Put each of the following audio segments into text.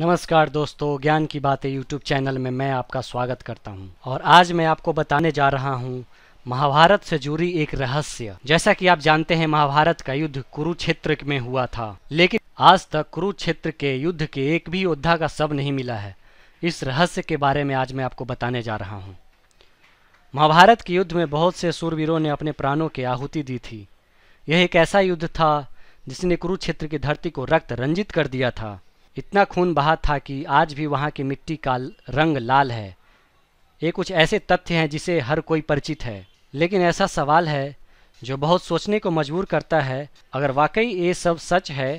नमस्कार दोस्तों ज्ञान की बातें यूट्यूब चैनल में मैं आपका स्वागत करता हूं और आज मैं आपको बताने जा रहा हूं महाभारत से जुड़ी एक रहस्य जैसा कि आप जानते हैं महाभारत का युद्ध कुरुक्षेत्र में हुआ था लेकिन आज तक कुरुक्षेत्र के युद्ध के एक भी योद्धा का शब नहीं मिला है इस रहस्य के बारे में आज मैं आपको बताने जा रहा हूँ महाभारत के युद्ध में बहुत से सूरवीरों ने अपने प्राणों की आहुति दी थी यह एक ऐसा युद्ध था जिसने कुरुक्षेत्र की धरती को रक्त रंजित कर दिया था इतना खून बहा था कि आज भी वहाँ की मिट्टी का रंग लाल है ये कुछ ऐसे तथ्य हैं जिसे हर कोई परिचित है लेकिन ऐसा सवाल है जो बहुत सोचने को मजबूर करता है अगर वाकई ये सब सच है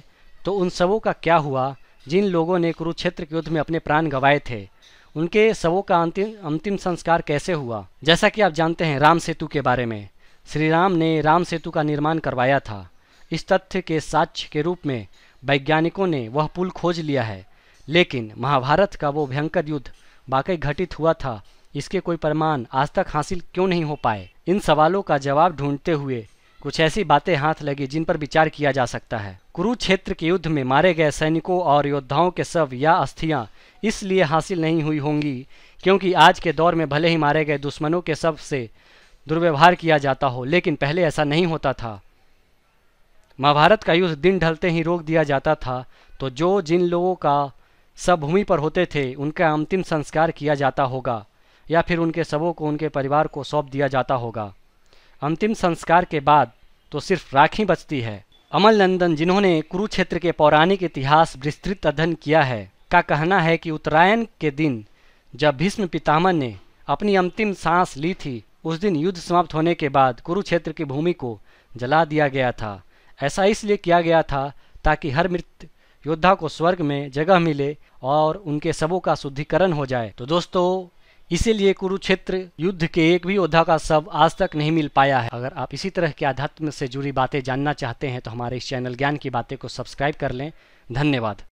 तो उन सबों का क्या हुआ जिन लोगों ने कुरुक्षेत्र के युद्ध में अपने प्राण गंवाए थे उनके सबों का अंतिम अंतिम संस्कार कैसे हुआ जैसा कि आप जानते हैं राम सेतु के बारे में श्री राम ने राम सेतु का निर्माण करवाया था इस तथ्य के साक्ष्य के रूप में वैज्ञानिकों ने वह पुल खोज लिया है लेकिन महाभारत का वो भयंकर युद्ध वाकई घटित हुआ था इसके कोई प्रमाण आज तक हासिल क्यों नहीं हो पाए इन सवालों का जवाब ढूंढते हुए कुछ ऐसी बातें हाथ लगी जिन पर विचार किया जा सकता है कुरुक्षेत्र के युद्ध में मारे गए सैनिकों और योद्धाओं के शव या अस्थियां इसलिए हासिल नहीं हुई होंगी क्योंकि आज के दौर में भले ही मारे गए दुश्मनों के शव से दुर्व्यवहार किया जाता हो लेकिन पहले ऐसा नहीं होता था महाभारत का युद्ध दिन ढलते ही रोक दिया जाता था तो जो जिन लोगों का सब भूमि पर होते थे उनका अंतिम संस्कार किया जाता होगा या फिर उनके सबों को उनके परिवार को सौंप दिया जाता होगा अंतिम संस्कार के बाद तो सिर्फ राखी बचती है अमल नंदन जिन्होंने कुरुक्षेत्र के पौराणिक इतिहास विस्तृत अध्ययन किया है का कहना है कि उत्तरायण के दिन जब भीष्म पितामह ने अपनी अंतिम सांस ली थी उस दिन युद्ध समाप्त होने के बाद कुरुक्षेत्र की भूमि को जला दिया गया था ऐसा इसलिए किया गया था ताकि हर मृत योद्धा को स्वर्ग में जगह मिले और उनके सबों का शुद्धिकरण हो जाए तो दोस्तों इसीलिए कुरुक्षेत्र युद्ध के एक भी योद्धा का सब आज तक नहीं मिल पाया है अगर आप इसी तरह के अध्यात्म से जुड़ी बातें जानना चाहते हैं तो हमारे इस चैनल ज्ञान की बातें को सब्सक्राइब कर लें धन्यवाद